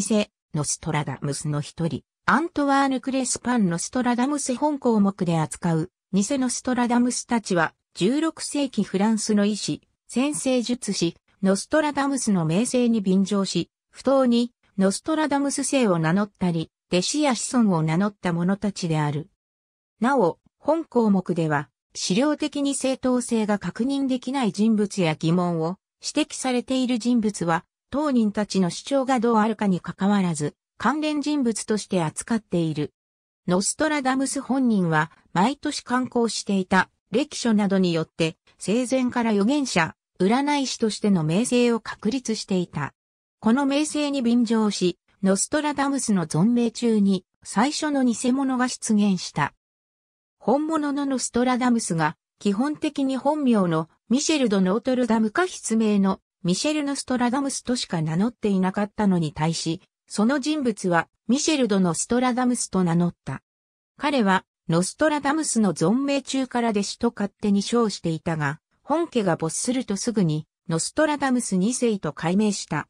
偽、ノストラダムスの一人、アントワーヌ・クレスパン・ノストラダムス本項目で扱う、偽ノストラダムスたちは、16世紀フランスの医師、先生術師、ノストラダムスの名声に便乗し、不当に、ノストラダムス姓を名乗ったり、弟子や子孫を名乗った者たちである。なお、本項目では、資料的に正当性が確認できない人物や疑問を指摘されている人物は、当人たちの主張がどうあるかに関わらず、関連人物として扱っている。ノストラダムス本人は毎年刊行していた歴書などによって生前から預言者、占い師としての名声を確立していた。この名声に便乗し、ノストラダムスの存命中に最初の偽物が出現した。本物のノストラダムスが基本的に本名のミシェル・ド・ノートルダムか筆名のミシェル・ノストラダムスとしか名乗っていなかったのに対し、その人物はミシェル・ド・ノストラダムスと名乗った。彼はノストラダムスの存命中から弟子と勝手に称していたが、本家が没するとすぐにノストラダムス2世と改名した。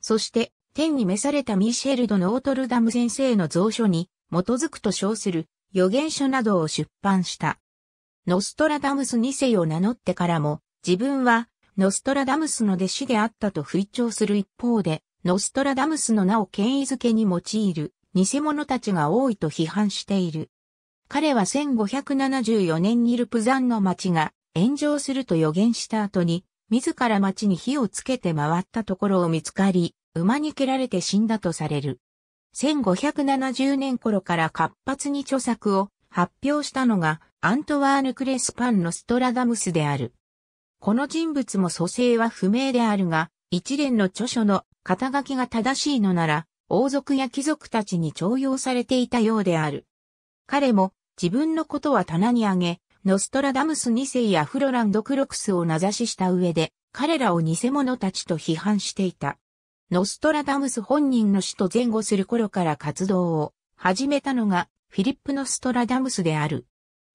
そして、天に召されたミシェル・ド・ノートルダム先生の蔵書に基づくと称する予言書などを出版した。ノストラダムス2世を名乗ってからも、自分はノストラダムスの弟子であったと吹聴する一方で、ノストラダムスの名を権威づけに用いる偽物たちが多いと批判している。彼は1574年にルプザンの町が炎上すると予言した後に、自ら町に火をつけて回ったところを見つかり、馬に蹴られて死んだとされる。1570年頃から活発に著作を発表したのがアントワーヌ・クレスパンノストラダムスである。この人物も蘇生は不明であるが、一連の著書の肩書きが正しいのなら、王族や貴族たちに徴用されていたようである。彼も自分のことは棚に上げ、ノストラダムス2世やフロランド・クロクスを名指しした上で、彼らを偽物たちと批判していた。ノストラダムス本人の死と前後する頃から活動を始めたのがフィリップ・ノストラダムスである。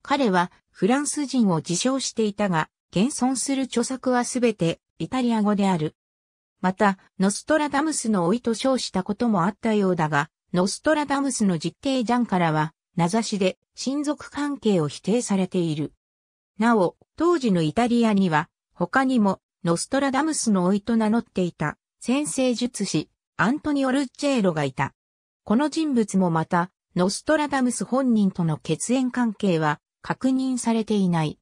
彼はフランス人を自称していたが、現存する著作はすべてイタリア語である。また、ノストラダムスの老いと称したこともあったようだが、ノストラダムスの実定ジャンからは、名指しで親族関係を否定されている。なお、当時のイタリアには、他にも、ノストラダムスの老いと名乗っていた、先生術師、アントニオ・ルッチェーロがいた。この人物もまた、ノストラダムス本人との血縁関係は確認されていない。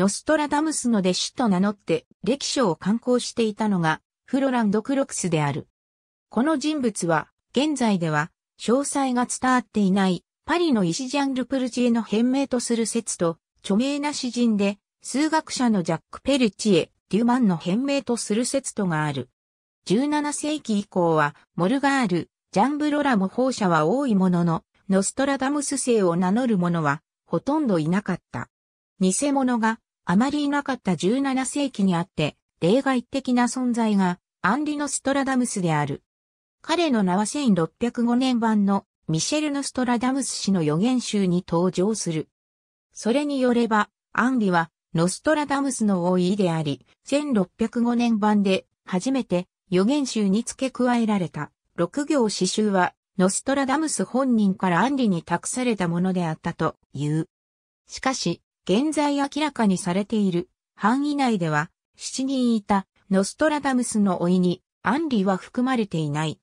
ノストラダムスの弟子と名乗って歴書を刊行していたのがフロランド・クロクスである。この人物は現在では詳細が伝わっていないパリの石ジャンル・プルジエの変名とする説と著名な詩人で数学者のジャック・ペルチエ、デュマンの変名とする説とがある。17世紀以降はモルガール、ジャンブロラも放射は多いものの、ノストラダムス姓を名乗る者はほとんどいなかった。偽物があまりいなかった17世紀にあって、例外的な存在が、アンリ・ノストラダムスである。彼の名は1605年版のミシェル・ノストラダムス氏の予言集に登場する。それによれば、アンリはノストラダムスの王位であり、1605年版で初めて予言集に付け加えられた6行詩集はノストラダムス本人からアンリに託されたものであったという。しかし、現在明らかにされている範囲内では、7人いたノストラダムスの老いに、アンリは含まれていない。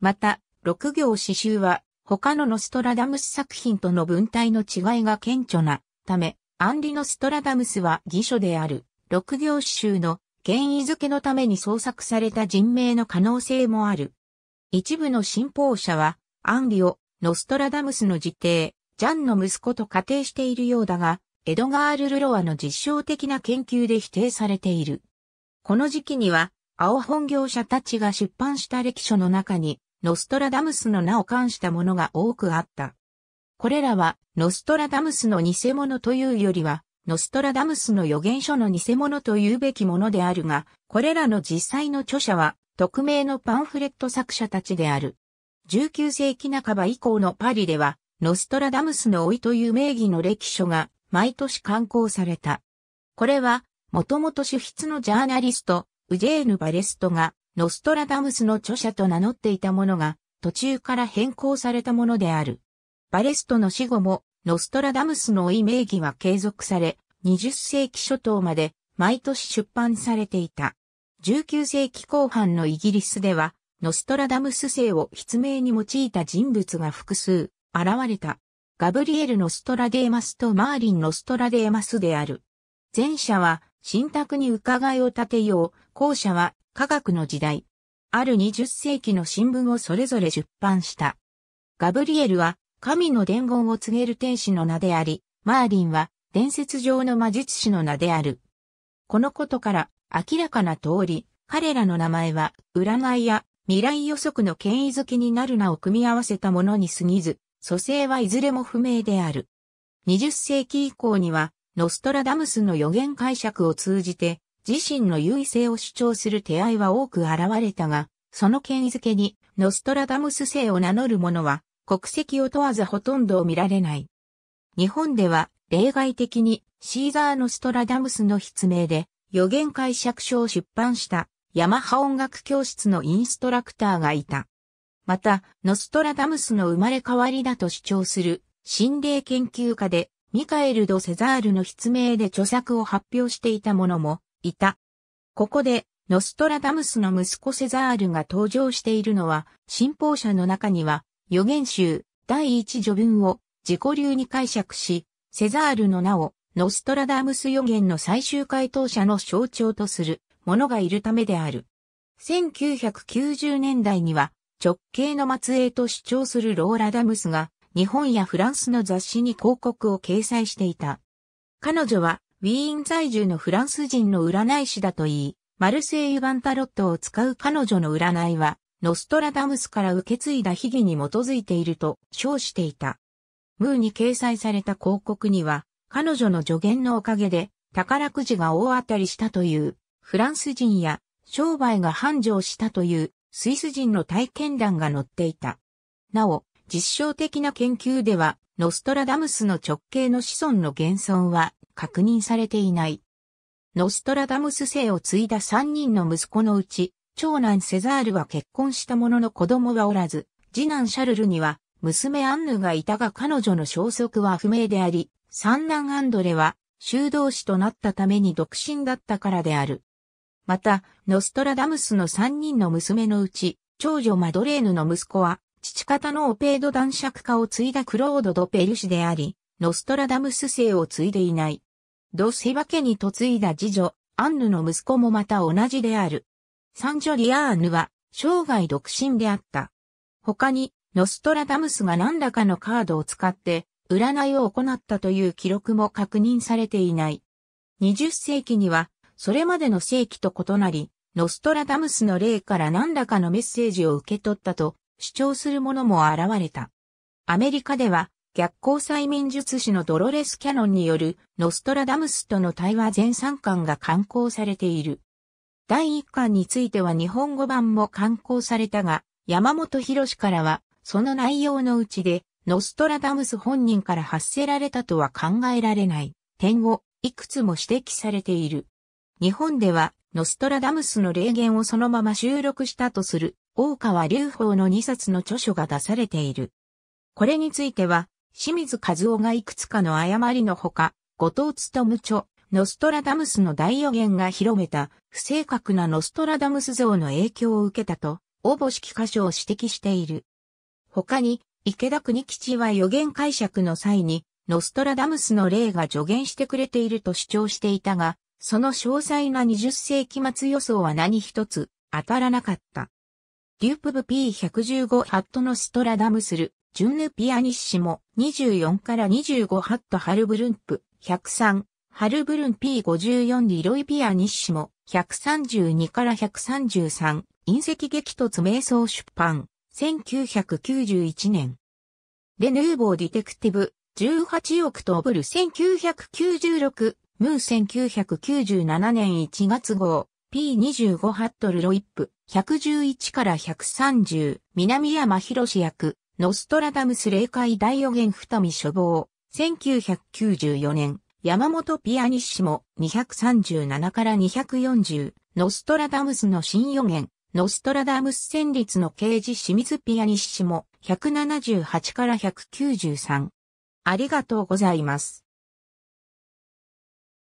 また、6行詩集は、他のノストラダムス作品との文体の違いが顕著なため、アンリノストラダムスは偽書である、6行詩集の権威づけのために創作された人名の可能性もある。一部の信奉者は、アンリをノストラダムスの自邸、ジャンの息子と仮定しているようだが、エドガール・ルロワの実証的な研究で否定されている。この時期には、青本業者たちが出版した歴書の中に、ノストラダムスの名を冠したものが多くあった。これらは、ノストラダムスの偽物というよりは、ノストラダムスの予言書の偽物というべきものであるが、これらの実際の著者は、匿名のパンフレット作者たちである。19世紀半ば以降のパリでは、ノストラダムスの老いという名義の歴書が毎年刊行された。これは、もともと主筆のジャーナリスト、ウジェーヌ・バレストが、ノストラダムスの著者と名乗っていたものが、途中から変更されたものである。バレストの死後も、ノストラダムスの老い名義は継続され、20世紀初頭まで毎年出版されていた。19世紀後半のイギリスでは、ノストラダムス姓を筆名に用いた人物が複数現れた。ガブリエル・のストラデーマスとマーリン・のストラデーマスである。前者は、神託に伺いを立てよう、後者は、科学の時代。ある20世紀の新聞をそれぞれ出版した。ガブリエルは、神の伝言を告げる天使の名であり、マーリンは、伝説上の魔術師の名である。このことから、明らかな通り、彼らの名前は、占いや未来予測の権威づきになる名を組み合わせたものに過ぎず、蘇生はいずれも不明である。20世紀以降には、ノストラダムスの予言解釈を通じて、自身の優位性を主張する手合いは多く現れたが、その権威づけに、ノストラダムス姓を名乗る者は、国籍を問わずほとんど見られない。日本では、例外的に、シーザー・ノストラダムスの筆名で、予言解釈書を出版した、ヤマハ音楽教室のインストラクターがいた。また、ノストラダムスの生まれ変わりだと主張する、心霊研究家で、ミカエル・ド・セザールの筆名で著作を発表していた者も、いた。ここで、ノストラダムスの息子セザールが登場しているのは、信奉者の中には、予言集、第一序文を、自己流に解釈し、セザールの名を、ノストラダムス予言の最終回答者の象徴とする、者がいるためである。1990年代には、直系の末裔と主張するローラ・ダムスが、日本やフランスの雑誌に広告を掲載していた。彼女は、ウィーン在住のフランス人の占い師だといい、マルセイユンタロットを使う彼女の占いは、ノストラダムスから受け継いだ秘技に基づいていると称していた。ムーに掲載された広告には、彼女の助言のおかげで、宝くじが大当たりしたという、フランス人や、商売が繁盛したという、スイス人の体験談が載っていた。なお、実証的な研究では、ノストラダムスの直系の子孫の現存は確認されていない。ノストラダムス姓を継いだ3人の息子のうち、長男セザールは結婚したものの子供はおらず、次男シャルルには娘アンヌがいたが彼女の消息は不明であり、三男アンドレは修道士となったために独身だったからである。また、ノストラダムスの3人の娘のうち、長女マドレーヌの息子は、父方のオペード男爵家を継いだクロード・ド・ペルシであり、ノストラダムス姓を継いでいない。ド・セバ家に嫁いだ次女、アンヌの息子もまた同じである。三女リアーヌは、生涯独身であった。他に、ノストラダムスが何らかのカードを使って、占いを行ったという記録も確認されていない。20世紀には、それまでの世紀と異なり、ノストラダムスの例から何らかのメッセージを受け取ったと主張する者も現れた。アメリカでは逆光催眠術師のドロレス・キャノンによるノストラダムスとの対話全三巻が刊行されている。第1巻については日本語版も刊行されたが、山本博士からは、その内容のうちで、ノストラダムス本人から発せられたとは考えられない点をいくつも指摘されている。日本では、ノストラダムスの霊言をそのまま収録したとする、大川隆法の2冊の著書が出されている。これについては、清水和夫がいくつかの誤りのほか、後藤務著、ノストラダムスの大予言が広めた不正確なノストラダムス像の影響を受けたと、応募式箇所を指摘している。他に、池田国吉は予言解釈の際に、ノストラダムスの霊が助言してくれていると主張していたが、その詳細な20世紀末予想は何一つ当たらなかった。デュープブ P115 ハットのストラダムスル、ジュンヌピアニッシモ24から25ハットハルブルンプ103、ハルブルン P54 リロイピアニッシモ132から133、隕石激突瞑想出版、1991年。レヌーボーディテクティブ、18億とブル1996ムー1997年1月号、P25 ハットルロイップ、111から130、南山博役、ノストラダムス霊界大予言二見処方、1994年、山本ピアニッシモ、237から240、ノストラダムスの新予言、ノストラダムス戦律の刑事清水ピアニッシモ、178から193。ありがとうございます。